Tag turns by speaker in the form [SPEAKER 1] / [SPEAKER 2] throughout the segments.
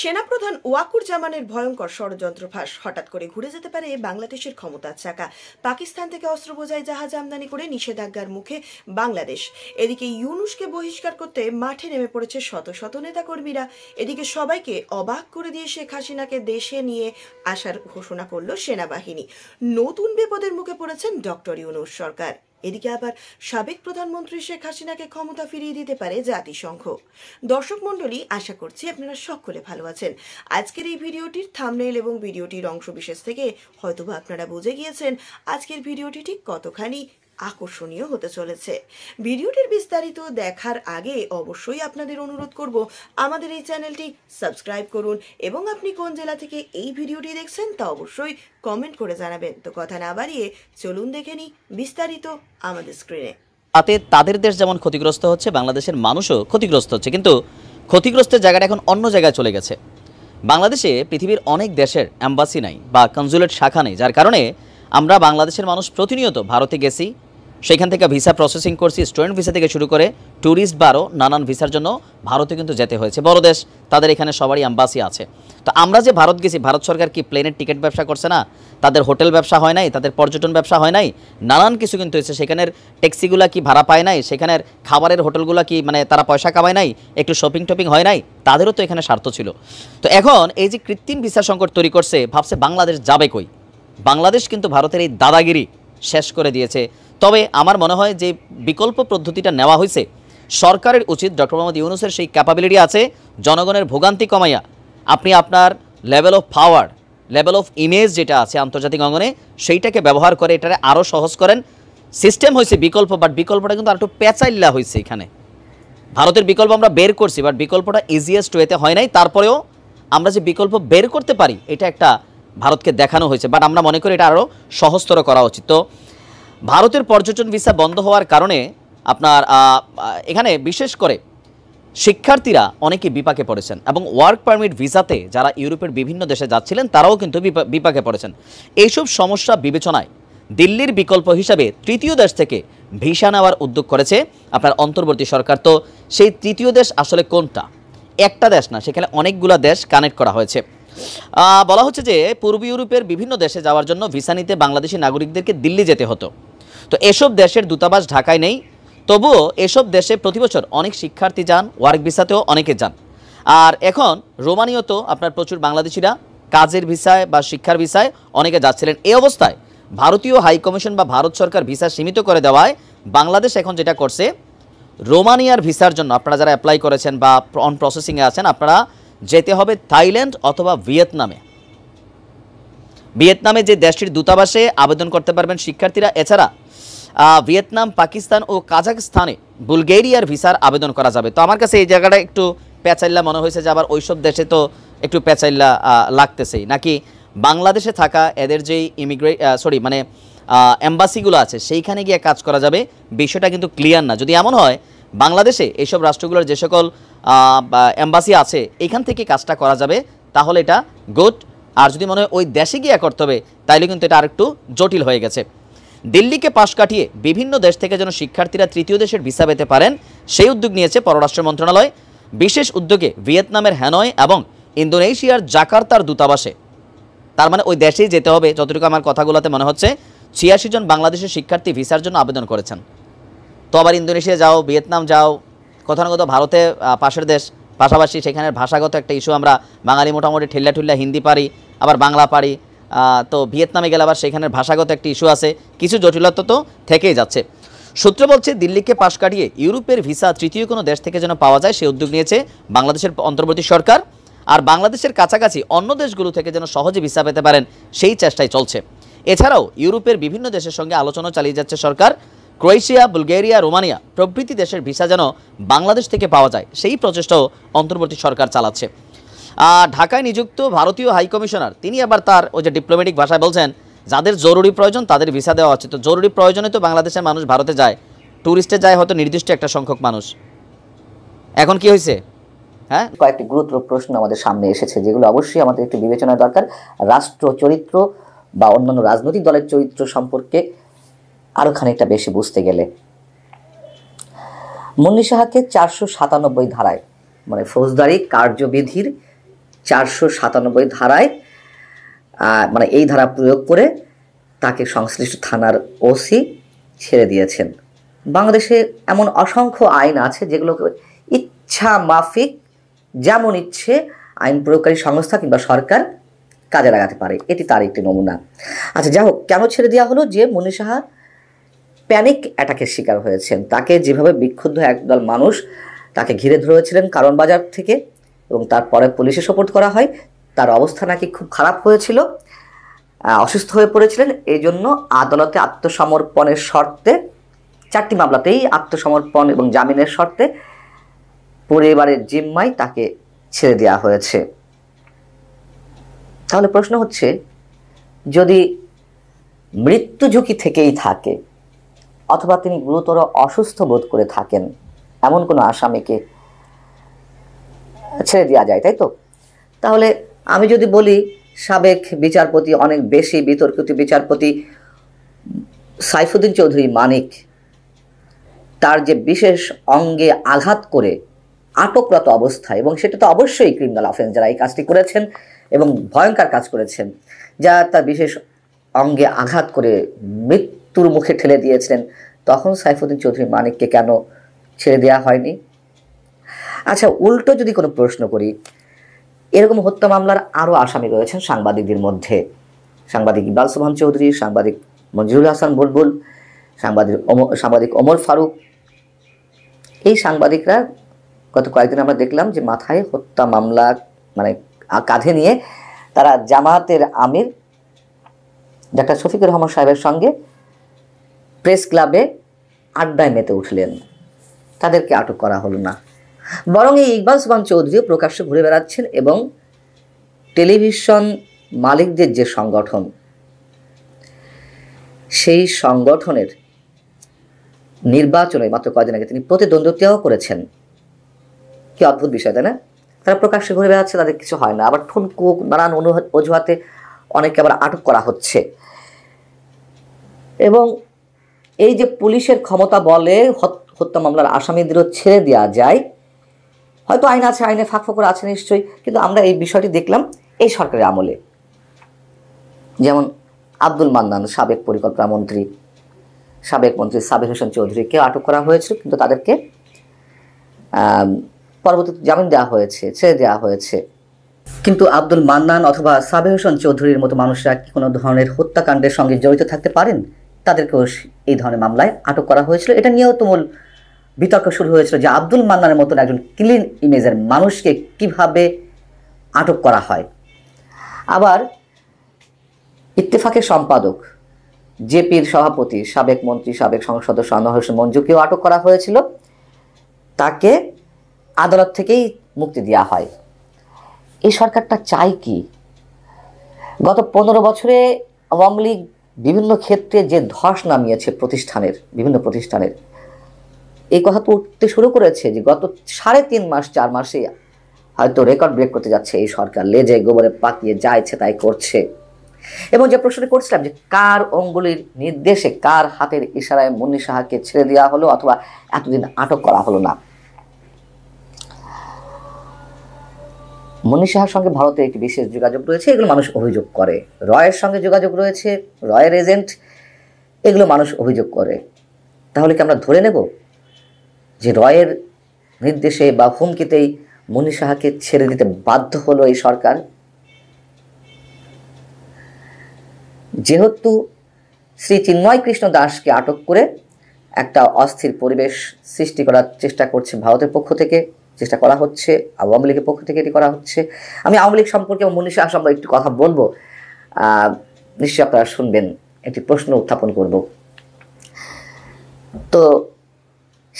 [SPEAKER 1] সেনাপ্রধান ওয়াকুর জামানের ভয়ঙ্কর ষড়যন্ত্র ফাঁস হঠাৎ করে ঘুরে যেতে পারে বাংলাদেশের ক্ষমতার চাকা পাকিস্তান থেকে অস্ত্র বোঝায় জাহাজ আমদানি করে নিষেধাজ্ঞার মুখে বাংলাদেশ এদিকে ইউনুসকে বহিষ্কার করতে মাঠে নেমে পড়েছে শত শত নেতাকর্মীরা এদিকে সবাইকে অবাক করে দিয়ে শেখ হাসিনাকে দেশে নিয়ে আসার ঘোষণা করল সেনাবাহিনী নতুন বিপদের মুখে পড়েছেন ডক্টর ইউনুস সরকার এদিকে আবার সাবেক প্রধানমন্ত্রী শেখ হাসিনাকে ক্ষমতা ফিরিয়ে দিতে পারে জাতিসংঘ দর্শক মন্ডলী আশা করছি আপনারা সকলে ভালো আছেন আজকের এই ভিডিওটির থামনেল এবং ভিডিওটির অংশবিশেষ থেকে হয়তোবা আপনারা বুঝে গিয়েছেন আজকের ভিডিওটি ঠিক কতখানি আকর্ষণীয় হতে চলেছে ভিডিওটির বিস্তারিত দেখার আগে অবশ্যই আপনাদের অনুরোধ করব আমাদের এই চ্যানেলটি সাবস্ক্রাইব করুন এবং আপনি কোন জেলা থেকে এই ভিডিওটি দেখছেন তা অবশ্যই কমেন্ট করে জানাবেন তো কথা না বাড়িয়ে চলুন দেখে নিই বিস্তারিত আমাদের স্ক্রিনে
[SPEAKER 2] তাতে তাদের দেশ যেমন ক্ষতিগ্রস্ত হচ্ছে বাংলাদেশের মানুষও ক্ষতিগ্রস্ত হচ্ছে কিন্তু ক্ষতিগ্রস্তের জায়গাটা এখন অন্য জায়গায় চলে গেছে বাংলাদেশে পৃথিবীর অনেক দেশের অ্যাম্বাসি নাই বা কনজুলেট শাখা নেই যার কারণে আমরা বাংলাদেশের মানুষ প্রতিনিয়ত ভারতে গেছি সেখান থেকে ভিসা প্রসেসিং করছি স্টুডেন্ট ভিসা থেকে শুরু করে ট্যুরিস্ট বারো নানান ভিসার জন্য ভারতে কিন্তু যেতে হয়েছে বড় দেশ তাদের এখানে সবারই অ্যাম্বাসি আছে তো আমরা যে ভারত গেছি ভারত সরকার কি প্লেনের টিকিট ব্যবসা করছে না তাদের হোটেল ব্যবসা হয় নাই তাদের পর্যটন ব্যবসা হয় নাই নানান কিছু কিন্তু হয়েছে সেখানের ট্যাক্সিগুলা কি ভাড়া পায় নাই সেখানের খাবারের হোটেলগুলা কি মানে তারা পয়সা কামায় নাই একটু শপিং টপিং হয় নাই তাদেরও তো এখানে স্বার্থ ছিল তো এখন এই যে কৃত্রিম ভিসা সংকট তৈরি করছে ভাবছে বাংলাদেশ যাবে কই বাংলাদেশ কিন্তু ভারতের এই দাদাগিরি শেষ করে দিয়েছে তবে আমার মনে হয় যে বিকল্প পদ্ধতিটা নেওয়া হয়েছে সরকারের উচিত ডক্টর মোহাম্মদ ইউনুসের সেই ক্যাপাবিলিটি আছে জনগণের ভোগান্তি কমাইয়া আপনি আপনার level of power level of image যেটা আছে আন্তর্জাতিক অঙ্গনে সেইটাকে ব্যবহার করে এটারে আরও সহজ করেন সিস্টেম হয়েছে বিকল্প বাট বিকল্পটা কিন্তু আর একটু প্যাচাইল্লা হয়েছে এখানে ভারতের বিকল্প আমরা বের করছি বাট বিকল্পটা ইজিয়েস্ট ওয়েতে হয় নাই তারপরেও আমরা যে বিকল্প বের করতে পারি এটা একটা ভারতকে দেখানো হয়েছে বাট আমরা মনে করি এটা আরও সহজতর করা উচিত তো ভারতের পর্যটন ভিসা বন্ধ হওয়ার কারণে আপনার এখানে বিশেষ করে শিক্ষার্থীরা অনেকে বিপাকে পড়েছেন এবং ওয়ার্ক পারমিট ভিসাতে যারা ইউরোপের বিভিন্ন দেশে যাচ্ছিলেন তারাও কিন্তু বিপাকে পড়েছেন এইসব সমস্যা বিবেচনায় দিল্লির বিকল্প হিসাবে তৃতীয় দেশ থেকে ভিসা নেওয়ার উদ্যোগ করেছে আপনার অন্তর্বর্তী সরকার তো সেই তৃতীয় দেশ আসলে কোনটা একটা দেশ না সেখানে অনেকগুলো দেশ কানেক্ট করা হয়েছে বলা হচ্ছে যে পূর্ব ইউরোপের বিভিন্ন দেশে যাওয়ার জন্য ভিসা নিতে বাংলাদেশি নাগরিকদেরকে দিল্লি যেতে হতো তো এসব দেশের দূতাবাস ঢাকায় নেই তবুও এসব দেশে প্রতি বছর অনেক শিক্ষার্থী যান ওয়ার্ক ভিসাতেও অনেকে যান আর এখন রোমানীয় তো আপনার প্রচুর বাংলাদেশিরা কাজের ভিসায় বা শিক্ষার ভিসায় অনেকে যাচ্ছিলেন এই অবস্থায় ভারতীয় হাইকমিশন বা ভারত সরকার ভিসা সীমিত করে দেওয়ায় বাংলাদেশ এখন যেটা করছে রোমানিয়ার ভিসার জন্য আপনারা যারা অ্যাপ্লাই করেছেন বা অন প্রসেসিংয়ে আছেন আপনারা যেতে হবে থাইল্যান্ড অথবা ভিয়েতনামে ভিয়েতনামে যে দেশটির দূতাবাসে আবেদন করতে পারবেন শিক্ষার্থীরা এছাড়া ভিয়েতনাম পাকিস্তান ও কাজাকস্তানে বুলগেরিয়ার ভিসার আবেদন করা যাবে তো আমার কাছে এই জায়গাটা একটু প্যাচাইল্লা মনে হয়েছে যে আবার ওইসব দেশে তো একটু প্যাচাইল্লা লাগতেছেই নাকি বাংলাদেশে থাকা এদের যেই ইমিগ্রে সরি মানে অ্যাম্বাসিগুলো আছে সেইখানে গিয়ে কাজ করা যাবে বিষয়টা কিন্তু ক্লিয়ার না যদি এমন হয় বাংলাদেশে এইসব রাষ্ট্রগুলোর যে সকল অ্যাম্বাসি আছে এখান থেকে কাজটা করা যাবে তাহলে এটা গুড আর যদি মনে হয় ওই দেশে গিয়ে করতে হবে তাইলে কিন্তু এটা আরেকটু জটিল হয়ে গেছে দিল্লিকে পাশ কাটিয়ে বিভিন্ন দেশ থেকে যেন শিক্ষার্থীরা তৃতীয় দেশের ভিসা পেতে পারেন সেই উদ্যোগ নিয়েছে পররাষ্ট্র মন্ত্রণালয় বিশেষ উদ্যোগে ভিয়েতনামের হ্যানয় এবং ইন্দোনেশিয়ার জাকার্তার দূতাবাসে তার মানে ওই দেশেই যেতে হবে যতটুকু আমার কথাগুলোতে মনে হচ্ছে ছিয়াশি জন বাংলাদেশের শিক্ষার্থী ভিসার জন্য আবেদন করেছেন তো আবার ইন্দোনেশিয়া যাও ভিয়েতনাম যাও গতানুগত ভারতে পাশের দেশ পাশাপাশি সেখানের ভাষাগত একটা ইস্যু আমরা বাঙালি মোটামুটি ঠেল্লা ঠুল্লা হিন্দি পারি আবার বাংলা পারি তো ভিয়েতনামে গেলে আবার সেখানের ভাষাগত একটা ইস্যু আছে কিছু জটিলতা তো থেকেই যাচ্ছে সূত্র বলছে দিল্লিকে পাশ কাটিয়ে ইউরোপের ভিসা তৃতীয় কোনো দেশ থেকে যেন পাওয়া যায় সেই উদ্যোগ নিয়েছে বাংলাদেশের অন্তর্বর্তী সরকার আর বাংলাদেশের কাছাকাছি অন্য দেশগুলো থেকে যেন সহজে ভিসা পেতে পারেন সেই চেষ্টাই চলছে এছাড়াও ইউরোপের বিভিন্ন দেশের সঙ্গে আলোচনা চালিয়ে যাচ্ছে সরকার ক্রোয়েশিয়া বুলগেরিয়া রোমানিয়া প্রভৃতি দেশের ভিসা যেন বাংলাদেশ থেকে পাওয়া যায় সেই প্রচেষ্টাও অন্তর্বর্তী সরকার চালাচ্ছে আর ঢাকায় নিযুক্ত ভারতীয় হাইকমিশনার তিনি আবার তার ওই যে ডিপ্লোম্যাটিক ভাষায় বলছেন যাদের জরুরি প্রয়োজন তাদের ভিসা দেওয়া হচ্ছে তো জরুরি প্রয়োজনে তো বাংলাদেশের মানুষ ভারতে যায় ট্যুরিস্টে যায় হয়তো নির্দিষ্ট একটা সংখ্যক
[SPEAKER 3] মানুষ এখন কি হয়েছে হ্যাঁ কয়েকটি গুরুত্ব প্রশ্ন আমাদের সামনে এসেছে যেগুলো অবশ্যই আমাদের একটু বিবেচনা দরকার রাষ্ট্র চরিত্র বা অন্যান্য রাজনৈতিক দলের চরিত্র সম্পর্কে আরও খানিকটা বেশি বুঝতে গেলে মুন্নি সাহাকে চারশো সাতানব্বই ধারায় মানে ফৌজদারি কার্যবিধির চারশো সাতানব্বই ধারায় মানে এই ধারা প্রয়োগ করে তাকে সংশ্লিষ্ট থানার ওসি ছেড়ে দিয়েছেন বাংলাদেশে এমন অসংখ্য আইন আছে যেগুলোকে ইচ্ছা মাফিক যেমন ইচ্ছে আইন প্রয়োগকারী সংস্থা কিংবা সরকার কাজে লাগাতে পারে এটি তার একটি নমুনা আচ্ছা যাই হোক কেন ছেড়ে দেওয়া হলো যে মনীষাহা প্যানিক অ্যাটাকের শিকার হয়েছেন তাকে যেভাবে বিক্ষুব্ধ একদল মানুষ তাকে ঘিরে ধরেছিলেন কারণ বাজার থেকে এবং তারপরে পুলিশে সোপোর্ট করা হয় তার অবস্থা নাকি খুব খারাপ হয়েছিল অসুস্থ হয়ে পড়েছিলেন এই জন্য আদালতে আত্মসমর্পণের শর্তে চারটি মামলাতেই আত্মসমর্পণ এবং জামিনের শর্তে পরিবারের জিম্মায় তাকে ছেড়ে দেওয়া হয়েছে তাহলে প্রশ্ন হচ্ছে যদি মৃত্যু ঝুঁকি থেকেই থাকে অথবা তিনি গুরুতর অসুস্থ বোধ করে থাকেন এমন কোনো আসামিকে ছেড়ে দেওয়া যায় তাই তো তাহলে আমি যদি বলি সাবেক বিচারপতি অনেক বেশি বিতর্কিত বিচারপতি সাইফুদ্দিন চৌধুরী মানিক তার যে বিশেষ অঙ্গে আঘাত করে আটকরত অবস্থা এবং সেটা তো অবশ্যই ক্রিমিনাল অফেন্স যারা এই কাজটি করেছেন এবং ভয়ঙ্কর কাজ করেছেন যা তার বিশেষ অঙ্গে আঘাত করে মৃত্যু মৃত্যুর মুখে ঠেলে দিয়েছিলেন তখন সাইফুদ্দিন চৌধুরী মানিককে কেন ছেড়ে দেওয়া হয়নি আচ্ছা উল্টো যদি কোনো প্রশ্ন করি এরকম হত্যা মামলার আরও আসামি রয়েছেন সাংবাদিকদের মধ্যে সাংবাদিক ইবাল সুবহান চৌধুরী সাংবাদিক মঞ্জুরুল হাসান বুলবুল সাংবাদিক সাংবাদিক অমর ফারুক এই সাংবাদিকরা গত কয়েকদিন আমরা দেখলাম যে মাথায় হত্যা মামলা মানে কাঁধে নিয়ে তারা জামাতের আমির ডাক্তার শফিকুর রহমান সাহেবের সঙ্গে প্রেস ক্লাবে আড্ডায় মেতে উঠলেন তাদেরকে আটক করা হলো না বরং এই ইকবাল সুবান চৌধুরীও প্রকাশ্যে ঘুরে বেড়াচ্ছেন এবং টেলিভিশন মালিকদের যে সংগঠন সেই সংগঠনের নির্বাচনে মাত্র কয়েকদিন আগে তিনি প্রতিদ্বন্দ্বিতাও করেছেন কি অদ্ভুত বিষয় তাই না তারা প্রকাশ্যে ঘুরে বেড়াচ্ছে তাদের কিছু হয় না আবার ঠুনকু নানান অনু অজুহাতে অনেককে আবার আটক করা হচ্ছে এবং এই যে পুলিশের ক্ষমতা বলে হত্যা মামলার আসামিদেরও ছেড়ে দেওয়া যায় হয়তো আইন আছে আইনে ফাঁক ফোকর আছে নিশ্চয়ই কিন্তু আমরা এই বিষয়টি দেখলাম এই সরকারের আমলে যেমন আব্দুল মান্নান সাবেক পরিকল্পনা মন্ত্রী সাবেক মন্ত্রী সাবির হোসেন চৌধুরীকে আটক করা হয়েছিল কিন্তু তাদেরকে পরবর্তীতে জামিন দেওয়া হয়েছে ছেড়ে দেওয়া হয়েছে কিন্তু আব্দুল মান্নান অথবা সাবে হোসেন চৌধুরীর মতো মানুষরা কি কোনো ধরনের হত্যাকাণ্ডের সঙ্গে জড়িত থাকতে পারেন তাদেরকেও এই ধরনের মামলায় আটক করা হয়েছিল এটা নিয়েও তুমুল বিতর্ক শুরু হয়েছিল যে আব্দুল মান্নানের মতন একজন ক্লিন ইমেজের মানুষকে কিভাবে আটক করা হয় আবার ইত্তেফাকের সম্পাদক জেপির সভাপতি সাবেক মন্ত্রী সাবেক সংসদ সদস্য আনোয়ার হোসেন মঞ্জুকেও আটক করা হয়েছিল তাকে আদালত থেকেই মুক্তি দেওয়া হয় এই সরকারটা চাই কি গত পনেরো বছরে আওয়ামী লীগ বিভিন্ন ক্ষেত্রে যে ধস নামিয়েছে প্রতিষ্ঠানের বিভিন্ন প্রতিষ্ঠানের এই কথা তো উঠতে শুরু করেছে যে গত সাড়ে তিন মাস চার মাসে হয়তো রেকর্ড ব্রেক করতে যাচ্ছে এই সরকার লেজে গোবরে পাকিয়ে যা ইচ্ছে তাই করছে এবং যে প্রশ্নটি করছিলাম যে কার অঙ্গুলির নির্দেশে কার হাতের ইশারায় মুন্নি সাহাকে ছেড়ে দেওয়া হলো অথবা এতদিন আটক করা হলো না মুন্নি সাহার সঙ্গে ভারতের একটি বিশেষ যোগাযোগ রয়েছে এগুলো মানুষ অভিযোগ করে রয়ের সঙ্গে যোগাযোগ রয়েছে রয়ের এজেন্ট এগুলো মানুষ অভিযোগ করে তাহলে কি আমরা ধরে নেব যে রয়ের নির্দেশে বা হুমকিতেই মুন্নি সাহাকে ছেড়ে দিতে বাধ্য হলো এই সরকার যেহেতু শ্রী চিন্ময় কৃষ্ণ দাসকে আটক করে একটা অস্থির পরিবেশ সৃষ্টি করার চেষ্টা করছে ভারতের পক্ষ থেকে চেষ্টা করা হচ্ছে আওয়ামী লীগের পক্ষ থেকে এটি করা হচ্ছে আমি আওয়ামী লীগ সম্পর্কে এবং মনীষা সম্পর্কে একটু কথা বলবো নিশ্চয়ই আপনারা শুনবেন একটি প্রশ্ন উত্থাপন করব তো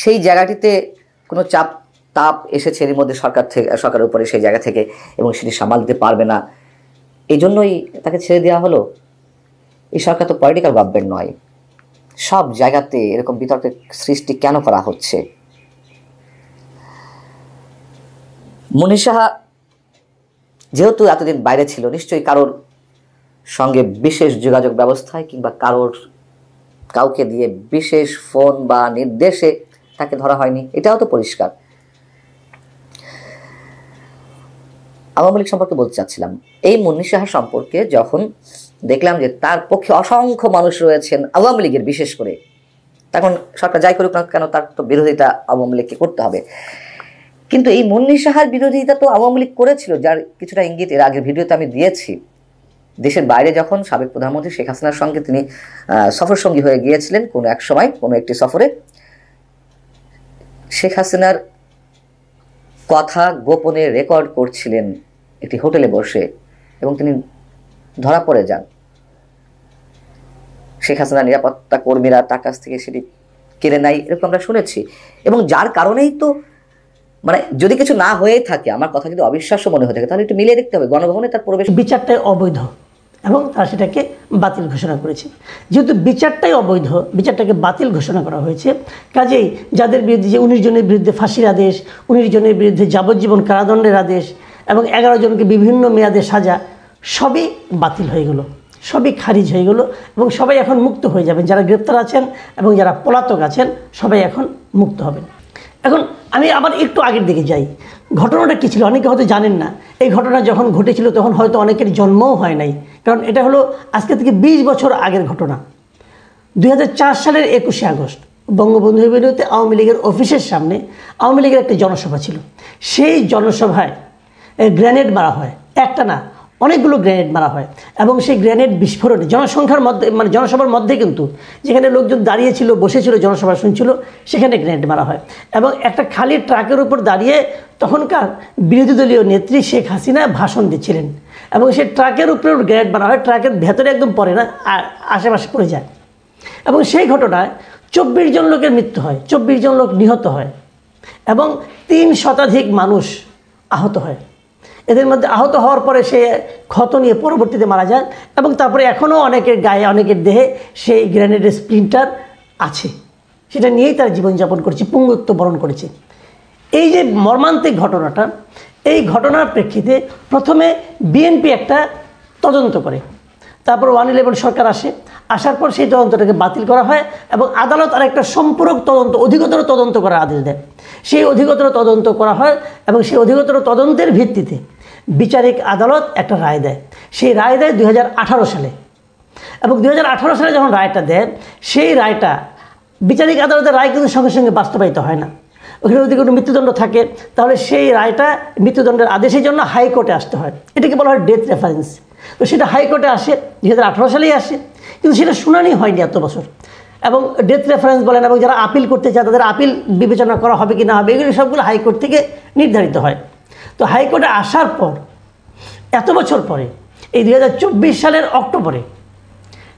[SPEAKER 3] সেই জায়গাটিতে কোনো চাপ তাপ এসেছে এর মধ্যে সরকার থেকে সরকারের উপরে সেই জায়গা থেকে এবং সেটি সামাল দিতে পারবে না এই জন্যই তাকে ছেড়ে দেওয়া হলো এই সরকার তো পলিটিক্যাল গভর্নমেন্ট নয় সব জায়গাতে এরকম বিতর্কের সৃষ্টি কেন করা হচ্ছে মনি সাহা যেহেতু এতদিন বাইরে ছিল নিশ্চয়ই কারোর সঙ্গে বিশেষ যোগাযোগ ব্যবস্থায় কিংবা কারোর কাউকে দিয়ে বিশেষ ফোন বা নির্দেশে তাকে ধরা হয়নি এটাও তো পরিষ্কার আওয়ামী লীগ সম্পর্কে বলতে চাচ্ছিলাম এই মুন্নি সাহা সম্পর্কে যখন দেখলাম যে তার পক্ষে অসংখ্য মানুষ রয়েছেন আওয়ামী লীগের বিশেষ করে তখন সরকার যাই করুক না কেন তার তো বিরোধিতা আওয়ামী লীগকে করতে হবে কিন্তু এই মুন্নি সাহার বিরোধিতা তো আওয়ামী লীগ করেছিল যার কিছুটা ইঙ্গিত এর আগের ভিডিওতে আমি দিয়েছি দেশের বাইরে যখন সাবেক প্রধানমন্ত্রী শেখ হাসিনার সঙ্গে তিনি সফর সঙ্গী হয়ে গিয়েছিলেন কোনো এক সময় কোনো একটি সফরে শেখ হাসিনার কথা গোপনে রেকর্ড করছিলেন একটি হোটেলে বসে এবং তিনি ধরা পড়ে যান শেখ হাসিনার নিরাপত্তা কর্মীরা তার কাছ থেকে সেটি কেড়ে নেয় এরকম আমরা শুনেছি এবং যার কারণেই তো মানে যদি কিছু না হয়ে থাকে আমার কথা যদি অবিশ্বাস্য মনে হয়ে থাকে তাহলে একটু মিলিয়ে দেখতে হবে
[SPEAKER 4] গণভবনে তার প্রবেশ বিচারটাই অবৈধ এবং তারা সেটাকে বাতিল ঘোষণা করেছে যেহেতু বিচারটাই অবৈধ বিচারটাকে বাতিল ঘোষণা করা হয়েছে কাজেই যাদের বিরুদ্ধে যে উনিশ জনের বিরুদ্ধে ফাঁসির আদেশ উনিশ জনের বিরুদ্ধে যাবজ্জীবন কারাদণ্ডের আদেশ এবং এগারো জনকে বিভিন্ন মেয়াদে সাজা সবই বাতিল হয়ে গেলো সবই খারিজ হয়ে গেলো এবং সবাই এখন মুক্ত হয়ে যাবেন যারা গ্রেপ্তার আছেন এবং যারা পলাতক আছেন সবাই এখন মুক্ত হবেন এখন আমি আবার একটু আগের দিকে যাই ঘটনাটা কী ছিল অনেকে হয়তো জানেন না এই ঘটনা যখন ঘটেছিল তখন হয়তো অনেকের জন্মও হয় নাই কারণ এটা হলো আজকে থেকে ২০ বছর আগের ঘটনা দুই সালের একুশে আগস্ট বঙ্গবন্ধু বিরোধী আওয়ামী লীগের অফিসের সামনে আওয়ামী লীগের একটি জনসভা ছিল সেই জনসভায় গ্রেনেড মারা হয় একটা না অনেকগুলো গ্রেনেড মারা হয় এবং সেই গ্রেনেড বিস্ফোরণে জনসংখ্যার মধ্যে মানে জনসভার মধ্যে কিন্তু যেখানে লোকজন দাঁড়িয়েছিল বসেছিল জনসভা শুনছিল সেখানে গ্রেনেড মারা হয় এবং একটা খালি ট্রাকের উপর দাঁড়িয়ে তখনকার বিরোধী দলীয় নেত্রী শেখ হাসিনা ভাষণ দিচ্ছিলেন এবং সেই ট্রাকের উপরেও গ্রেনেড মারা হয় ট্রাকের ভেতরে একদম পড়ে না আশেপাশে পড়ে যায় এবং সেই ঘটনায় চব্বিশ জন লোকের মৃত্যু হয় চব্বিশ জন লোক নিহত হয় এবং তিন শতাধিক মানুষ আহত হয় এদের মধ্যে আহত হওয়ার পরে সে ক্ষত নিয়ে পরবর্তীতে মারা যান এবং তারপরে এখনও অনেকের গায়ে অনেকের দেহে সেই গ্রেনেডের স্প্লিন্টার আছে সেটা নিয়েই তার জীবনযাপন করেছে পুঙ্গত্ব বরণ করেছে এই যে মর্মান্তিক ঘটনাটা এই ঘটনার প্রেক্ষিতে প্রথমে বিএনপি একটা তদন্ত করে তারপর ওয়ান ইলেভেন সরকার আসে আসার পর সেই তদন্তটাকে বাতিল করা হয় এবং আদালত আর একটা সম্পূরক তদন্ত অধিকতর তদন্ত করার আদেশ দেয় সেই অধিকতর তদন্ত করা হয় এবং সেই অধিকতর তদন্তের ভিত্তিতে বিচারিক আদালত একটা রায় দেয় সেই রায় দেয় দুই সালে এবং দুই সালে যখন রায়টা দেয় সেই রায়টা বিচারিক আদালতের রায় কিন্তু সঙ্গে সঙ্গে বাস্তবায়িত হয় না ওখানে যদি কোনো মৃত্যুদণ্ড থাকে তাহলে সেই রায়টা মৃত্যুদণ্ডের আদেশের জন্য হাইকোর্টে আসতে হয় এটাকে বলা হয় ডেথ রেফারেন্স তো সেটা হাইকোর্টে আসে দু সালেই আসে কিন্তু সেটা শুনানি হয়নি এত বছর এবং ডেথ রেফারেন্স বলেন এবং যারা আপিল করতে চায় তাদের আপিল বিবেচনা করা হবে কি না হবে এগুলি সবগুলো হাইকোর্ট থেকে নির্ধারিত হয় তো হাইকোর্টে আসার পর এত বছর পরে এই দুই সালের অক্টোবরে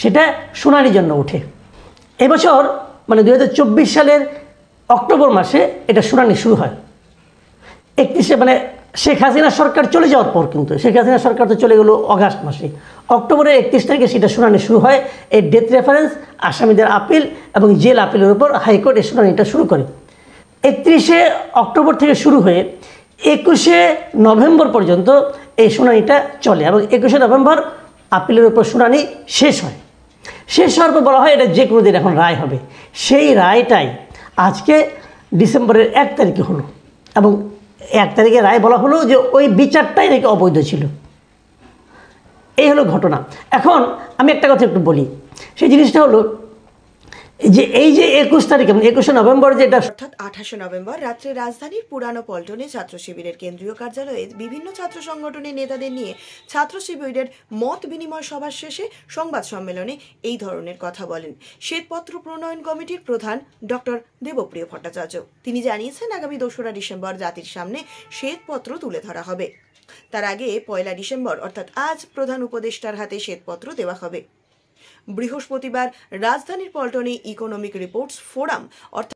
[SPEAKER 4] সেটা শুনানির জন্য ওঠে এবছর মানে দুই সালের অক্টোবর মাসে এটা শুনানি শুরু হয় একত্রিশে মানে শেখ হাসিনা সরকার চলে যাওয়ার পর কিন্তু শেখ হাসিনা সরকার তো চলে গেলো অগাস্ট মাসে অক্টোবরের একত্রিশ তারিখে সেটা শুনানি শুরু হয় এই ডেথ রেফারেন্স আসামিদের আপিল এবং জেল আপিলের উপর হাইকোর্ট এই শুনানিটা শুরু করে একত্রিশে অক্টোবর থেকে শুরু হয়ে একুশে নভেম্বর পর্যন্ত এই শুনানিটা চলে এবং একুশে নভেম্বর আপিলের উপর শুনানি শেষ হয় শেষ হওয়ার পর বলা হয় এটা যে কোনো দিন এখন রায় হবে সেই রায়টাই আজকে ডিসেম্বরের এক তারিখে হলো এবং এক তারিখে রায় বলা হলো যে ওই বিচারটাই নাকি অবৈধ ছিল এই হলো ঘটনা এখন আমি একটা কথা একটু বলি সেই জিনিসটা হলো যে এই যে একুশ তারিখ এবং মানে একুশে নভেম্বর যেটা অর্থাৎ
[SPEAKER 1] আঠাশে নভেম্বর রাত্রে রাজধানীর পুরানো পল্টনে ছাত্র শিবিরের কেন্দ্রীয় কার্যালয়ে বিভিন্ন ছাত্র সংগঠনের নেতাদের নিয়ে ছাত্র শিবিরের মত বিনিময় সভার শেষে সংবাদ সম্মেলনে এই ধরনের কথা বলেন শ্বেতপত্র প্রণয়ন কমিটির প্রধান ডক্টর দেবপ্রিয় ভট্টাচার্য তিনি জানিয়েছেন আগামী দোসরা ডিসেম্বর জাতির সামনে শ্বেতপত্র তুলে ধরা হবে তার আগে পয়লা ডিসেম্বর অর্থাৎ আজ প্রধান উপদেষ্টার হাতে শ্বেতপত্র দেওয়া হবে বৃহস্পতিবার রাজধানীর পল্টনে ইকোনমিক রিপোর্টস ফোরাম অর্থাৎ